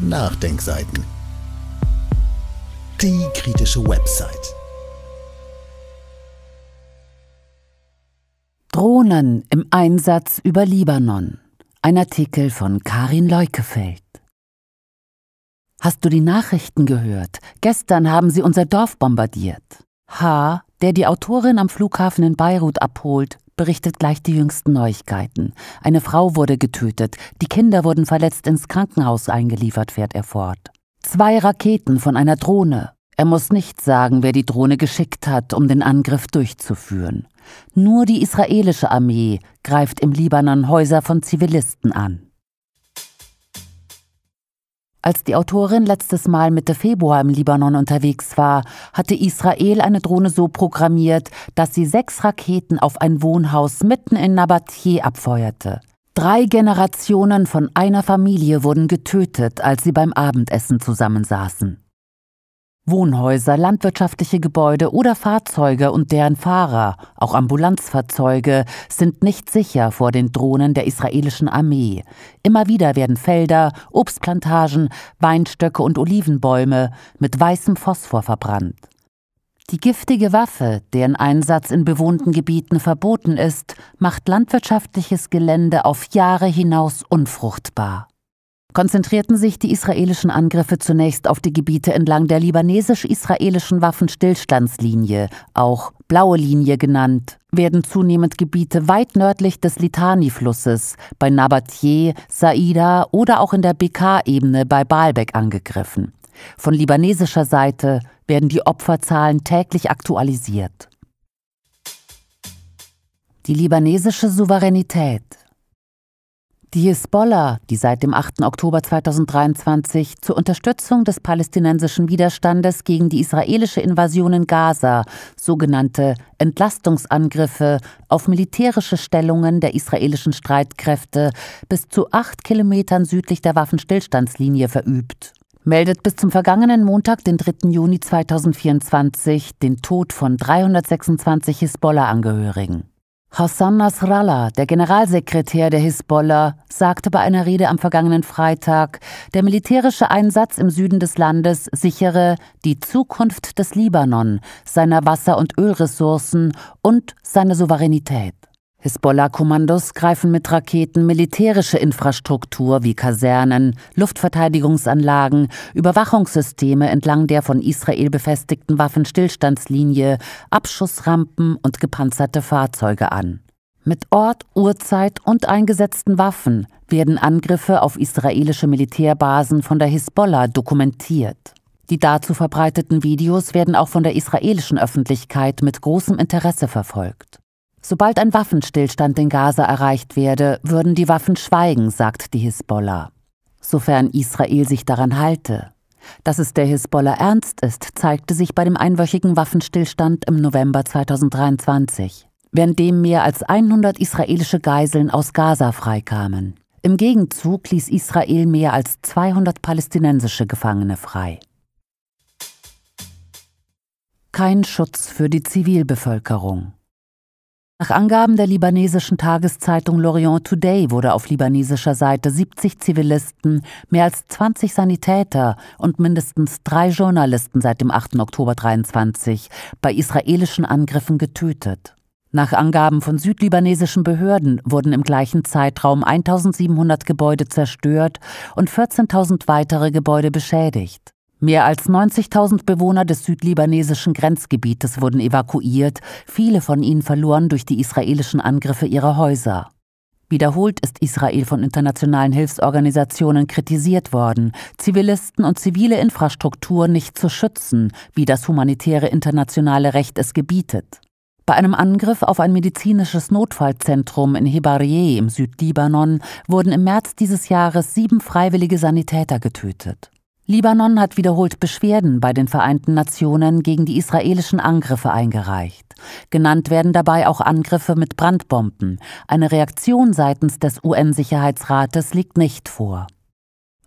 Nachdenkseiten. Die kritische Website. Drohnen im Einsatz über Libanon. Ein Artikel von Karin Leukefeld. Hast du die Nachrichten gehört? Gestern haben sie unser Dorf bombardiert. H., der die Autorin am Flughafen in Beirut abholt, berichtet gleich die jüngsten Neuigkeiten. Eine Frau wurde getötet, die Kinder wurden verletzt ins Krankenhaus eingeliefert, fährt er fort. Zwei Raketen von einer Drohne. Er muss nicht sagen, wer die Drohne geschickt hat, um den Angriff durchzuführen. Nur die israelische Armee greift im Libanon Häuser von Zivilisten an. Als die Autorin letztes Mal Mitte Februar im Libanon unterwegs war, hatte Israel eine Drohne so programmiert, dass sie sechs Raketen auf ein Wohnhaus mitten in Nabatieh abfeuerte. Drei Generationen von einer Familie wurden getötet, als sie beim Abendessen zusammensaßen. Wohnhäuser, landwirtschaftliche Gebäude oder Fahrzeuge und deren Fahrer, auch Ambulanzfahrzeuge, sind nicht sicher vor den Drohnen der israelischen Armee. Immer wieder werden Felder, Obstplantagen, Weinstöcke und Olivenbäume mit weißem Phosphor verbrannt. Die giftige Waffe, deren Einsatz in bewohnten Gebieten verboten ist, macht landwirtschaftliches Gelände auf Jahre hinaus unfruchtbar konzentrierten sich die israelischen Angriffe zunächst auf die Gebiete entlang der libanesisch-israelischen Waffenstillstandslinie, auch Blaue Linie genannt, werden zunehmend Gebiete weit nördlich des Litani-Flusses, bei Nabatieh, Saida oder auch in der BK-Ebene bei Baalbek angegriffen. Von libanesischer Seite werden die Opferzahlen täglich aktualisiert. Die libanesische Souveränität die Hisbollah, die seit dem 8. Oktober 2023 zur Unterstützung des palästinensischen Widerstandes gegen die israelische Invasion in Gaza sogenannte Entlastungsangriffe auf militärische Stellungen der israelischen Streitkräfte bis zu acht Kilometern südlich der Waffenstillstandslinie verübt, meldet bis zum vergangenen Montag, den 3. Juni 2024, den Tod von 326 Hisbollah-Angehörigen. Hassan Nasrallah, der Generalsekretär der Hisbollah, sagte bei einer Rede am vergangenen Freitag, der militärische Einsatz im Süden des Landes sichere die Zukunft des Libanon, seiner Wasser- und Ölressourcen und seine Souveränität. Hisbollah-Kommandos greifen mit Raketen militärische Infrastruktur wie Kasernen, Luftverteidigungsanlagen, Überwachungssysteme entlang der von Israel befestigten Waffenstillstandslinie, Abschussrampen und gepanzerte Fahrzeuge an. Mit Ort, Uhrzeit und eingesetzten Waffen werden Angriffe auf israelische Militärbasen von der Hisbollah dokumentiert. Die dazu verbreiteten Videos werden auch von der israelischen Öffentlichkeit mit großem Interesse verfolgt. Sobald ein Waffenstillstand in Gaza erreicht werde, würden die Waffen schweigen, sagt die Hisbollah. Sofern Israel sich daran halte. Dass es der Hisbollah ernst ist, zeigte sich bei dem einwöchigen Waffenstillstand im November 2023, während dem mehr als 100 israelische Geiseln aus Gaza freikamen. Im Gegenzug ließ Israel mehr als 200 palästinensische Gefangene frei. Kein Schutz für die Zivilbevölkerung. Nach Angaben der libanesischen Tageszeitung Lorient Today wurde auf libanesischer Seite 70 Zivilisten, mehr als 20 Sanitäter und mindestens drei Journalisten seit dem 8. Oktober 23 bei israelischen Angriffen getötet. Nach Angaben von südlibanesischen Behörden wurden im gleichen Zeitraum 1700 Gebäude zerstört und 14.000 weitere Gebäude beschädigt. Mehr als 90.000 Bewohner des südlibanesischen Grenzgebietes wurden evakuiert, viele von ihnen verloren durch die israelischen Angriffe ihre Häuser. Wiederholt ist Israel von internationalen Hilfsorganisationen kritisiert worden, Zivilisten und zivile Infrastruktur nicht zu schützen, wie das humanitäre internationale Recht es gebietet. Bei einem Angriff auf ein medizinisches Notfallzentrum in Hebarieh im Südlibanon wurden im März dieses Jahres sieben freiwillige Sanitäter getötet. Libanon hat wiederholt Beschwerden bei den Vereinten Nationen gegen die israelischen Angriffe eingereicht. Genannt werden dabei auch Angriffe mit Brandbomben. Eine Reaktion seitens des UN-Sicherheitsrates liegt nicht vor.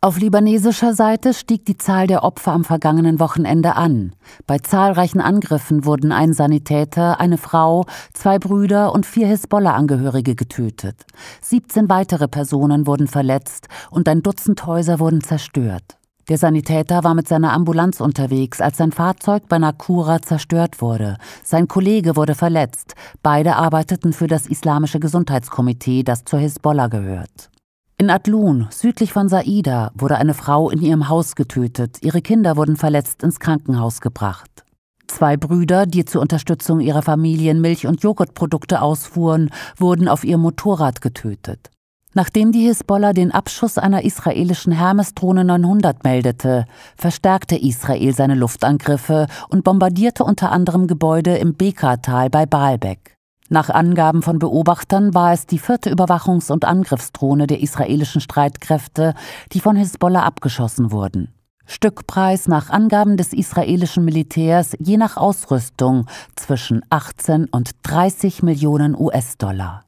Auf libanesischer Seite stieg die Zahl der Opfer am vergangenen Wochenende an. Bei zahlreichen Angriffen wurden ein Sanitäter, eine Frau, zwei Brüder und vier Hisbollah-Angehörige getötet. 17 weitere Personen wurden verletzt und ein Dutzend Häuser wurden zerstört. Der Sanitäter war mit seiner Ambulanz unterwegs, als sein Fahrzeug bei Nakura zerstört wurde. Sein Kollege wurde verletzt. Beide arbeiteten für das Islamische Gesundheitskomitee, das zur Hisbollah gehört. In Adlun, südlich von Saida, wurde eine Frau in ihrem Haus getötet. Ihre Kinder wurden verletzt ins Krankenhaus gebracht. Zwei Brüder, die zur Unterstützung ihrer Familien Milch- und Joghurtprodukte ausfuhren, wurden auf ihrem Motorrad getötet. Nachdem die Hisbollah den Abschuss einer israelischen Hermes-Drohne 900 meldete, verstärkte Israel seine Luftangriffe und bombardierte unter anderem Gebäude im Bekaa-Tal bei Baalbek. Nach Angaben von Beobachtern war es die vierte Überwachungs- und Angriffsdrohne der israelischen Streitkräfte, die von Hisbollah abgeschossen wurden. Stückpreis nach Angaben des israelischen Militärs je nach Ausrüstung zwischen 18 und 30 Millionen US-Dollar.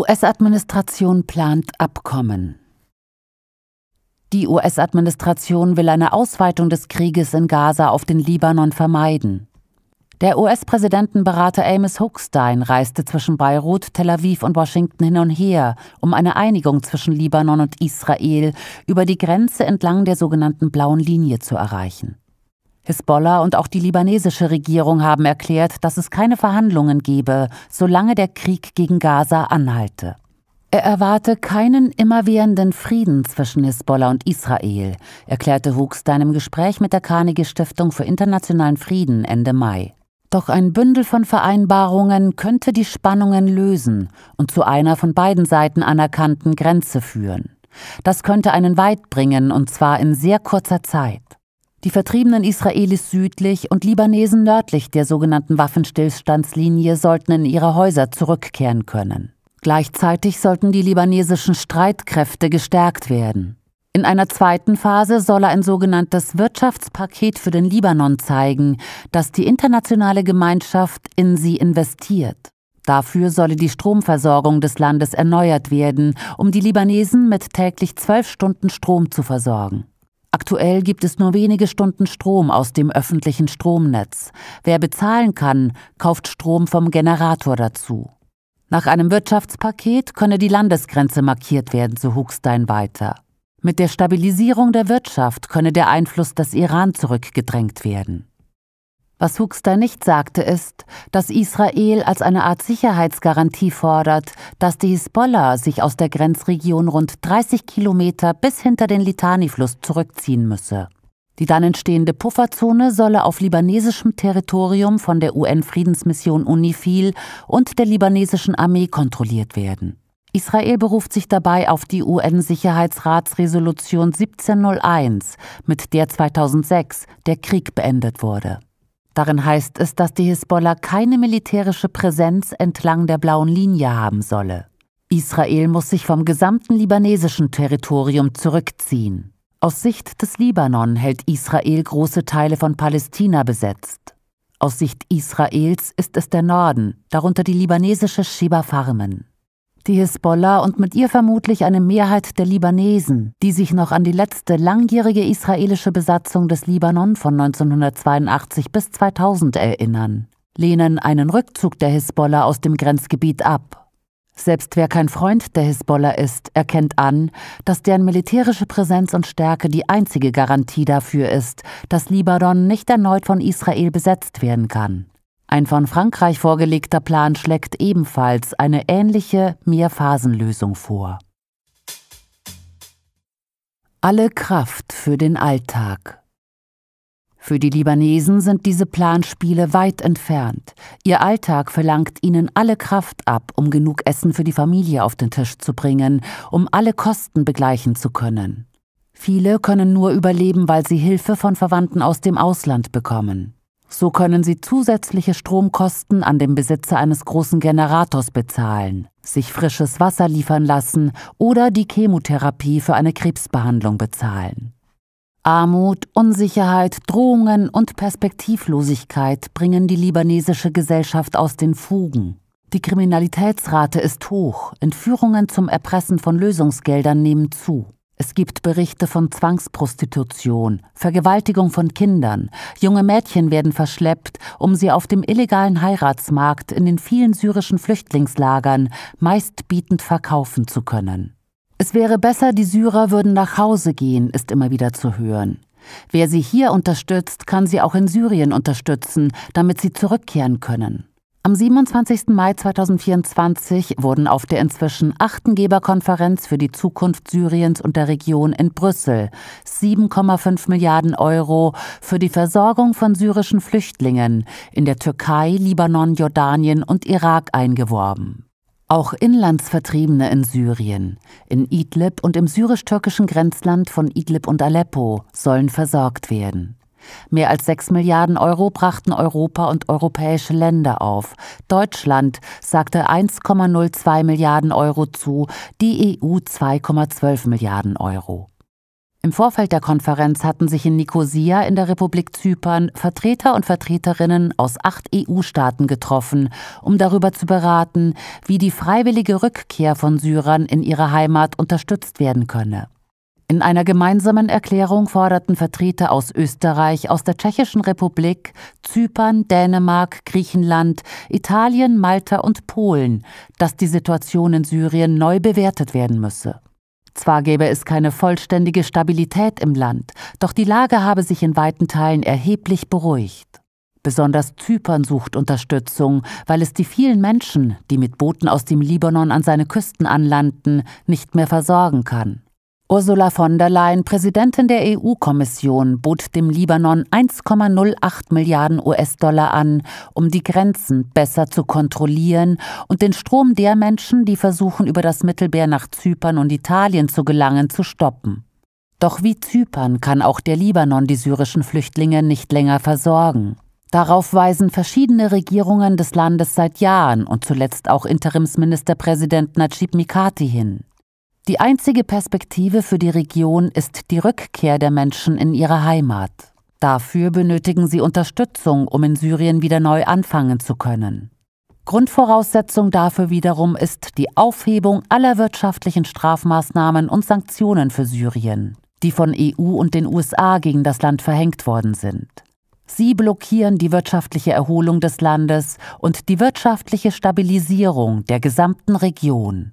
US-Administration plant Abkommen. Die US-Administration will eine Ausweitung des Krieges in Gaza auf den Libanon vermeiden. Der US-Präsidentenberater Amos Hochstein reiste zwischen Beirut, Tel Aviv und Washington hin und her, um eine Einigung zwischen Libanon und Israel über die Grenze entlang der sogenannten blauen Linie zu erreichen. Hisbollah und auch die libanesische Regierung haben erklärt, dass es keine Verhandlungen gebe, solange der Krieg gegen Gaza anhalte. Er erwarte keinen immerwährenden Frieden zwischen Hisbollah und Israel, erklärte Wuchs in Gespräch mit der Carnegie Stiftung für internationalen Frieden Ende Mai. Doch ein Bündel von Vereinbarungen könnte die Spannungen lösen und zu einer von beiden Seiten anerkannten Grenze führen. Das könnte einen weit bringen, und zwar in sehr kurzer Zeit. Die vertriebenen Israelis südlich und Libanesen nördlich der sogenannten Waffenstillstandslinie sollten in ihre Häuser zurückkehren können. Gleichzeitig sollten die libanesischen Streitkräfte gestärkt werden. In einer zweiten Phase soll er ein sogenanntes Wirtschaftspaket für den Libanon zeigen, das die internationale Gemeinschaft in sie investiert. Dafür solle die Stromversorgung des Landes erneuert werden, um die Libanesen mit täglich zwölf Stunden Strom zu versorgen. Aktuell gibt es nur wenige Stunden Strom aus dem öffentlichen Stromnetz. Wer bezahlen kann, kauft Strom vom Generator dazu. Nach einem Wirtschaftspaket könne die Landesgrenze markiert werden, so Hugstein weiter. Mit der Stabilisierung der Wirtschaft könne der Einfluss des Iran zurückgedrängt werden. Was Huxter nicht sagte, ist, dass Israel als eine Art Sicherheitsgarantie fordert, dass die Hisbollah sich aus der Grenzregion rund 30 Kilometer bis hinter den Litani-Fluss zurückziehen müsse. Die dann entstehende Pufferzone solle auf libanesischem Territorium von der UN-Friedensmission UNIFIL und der libanesischen Armee kontrolliert werden. Israel beruft sich dabei auf die UN-Sicherheitsratsresolution 1701, mit der 2006 der Krieg beendet wurde. Darin heißt es, dass die Hisbollah keine militärische Präsenz entlang der blauen Linie haben solle. Israel muss sich vom gesamten libanesischen Territorium zurückziehen. Aus Sicht des Libanon hält Israel große Teile von Palästina besetzt. Aus Sicht Israels ist es der Norden, darunter die libanesische Sheba Farmen die Hisbollah und mit ihr vermutlich eine Mehrheit der Libanesen, die sich noch an die letzte langjährige israelische Besatzung des Libanon von 1982 bis 2000 erinnern, lehnen einen Rückzug der Hisbollah aus dem Grenzgebiet ab. Selbst wer kein Freund der Hisbollah ist, erkennt an, dass deren militärische Präsenz und Stärke die einzige Garantie dafür ist, dass Libanon nicht erneut von Israel besetzt werden kann. Ein von Frankreich vorgelegter Plan schlägt ebenfalls eine ähnliche Mehrphasenlösung vor. Alle Kraft für den Alltag. Für die Libanesen sind diese Planspiele weit entfernt. Ihr Alltag verlangt ihnen alle Kraft ab, um genug Essen für die Familie auf den Tisch zu bringen, um alle Kosten begleichen zu können. Viele können nur überleben, weil sie Hilfe von Verwandten aus dem Ausland bekommen. So können sie zusätzliche Stromkosten an dem Besitzer eines großen Generators bezahlen, sich frisches Wasser liefern lassen oder die Chemotherapie für eine Krebsbehandlung bezahlen. Armut, Unsicherheit, Drohungen und Perspektivlosigkeit bringen die libanesische Gesellschaft aus den Fugen. Die Kriminalitätsrate ist hoch, Entführungen zum Erpressen von Lösungsgeldern nehmen zu. Es gibt Berichte von Zwangsprostitution, Vergewaltigung von Kindern, junge Mädchen werden verschleppt, um sie auf dem illegalen Heiratsmarkt in den vielen syrischen Flüchtlingslagern meistbietend verkaufen zu können. Es wäre besser, die Syrer würden nach Hause gehen, ist immer wieder zu hören. Wer sie hier unterstützt, kann sie auch in Syrien unterstützen, damit sie zurückkehren können. Am 27. Mai 2024 wurden auf der inzwischen achten Geberkonferenz für die Zukunft Syriens und der Region in Brüssel 7,5 Milliarden Euro für die Versorgung von syrischen Flüchtlingen in der Türkei, Libanon, Jordanien und Irak eingeworben. Auch Inlandsvertriebene in Syrien, in Idlib und im syrisch-türkischen Grenzland von Idlib und Aleppo sollen versorgt werden. Mehr als 6 Milliarden Euro brachten Europa und europäische Länder auf. Deutschland sagte 1,02 Milliarden Euro zu, die EU 2,12 Milliarden Euro. Im Vorfeld der Konferenz hatten sich in Nikosia in der Republik Zypern Vertreter und Vertreterinnen aus acht EU-Staaten getroffen, um darüber zu beraten, wie die freiwillige Rückkehr von Syrern in ihre Heimat unterstützt werden könne. In einer gemeinsamen Erklärung forderten Vertreter aus Österreich, aus der Tschechischen Republik, Zypern, Dänemark, Griechenland, Italien, Malta und Polen, dass die Situation in Syrien neu bewertet werden müsse. Zwar gäbe es keine vollständige Stabilität im Land, doch die Lage habe sich in weiten Teilen erheblich beruhigt. Besonders Zypern sucht Unterstützung, weil es die vielen Menschen, die mit Booten aus dem Libanon an seine Küsten anlanden, nicht mehr versorgen kann. Ursula von der Leyen, Präsidentin der EU-Kommission, bot dem Libanon 1,08 Milliarden US-Dollar an, um die Grenzen besser zu kontrollieren und den Strom der Menschen, die versuchen, über das Mittelmeer nach Zypern und Italien zu gelangen, zu stoppen. Doch wie Zypern kann auch der Libanon die syrischen Flüchtlinge nicht länger versorgen. Darauf weisen verschiedene Regierungen des Landes seit Jahren und zuletzt auch Interimsministerpräsident Najib Mikati hin. Die einzige Perspektive für die Region ist die Rückkehr der Menschen in ihre Heimat. Dafür benötigen sie Unterstützung, um in Syrien wieder neu anfangen zu können. Grundvoraussetzung dafür wiederum ist die Aufhebung aller wirtschaftlichen Strafmaßnahmen und Sanktionen für Syrien, die von EU und den USA gegen das Land verhängt worden sind. Sie blockieren die wirtschaftliche Erholung des Landes und die wirtschaftliche Stabilisierung der gesamten Region.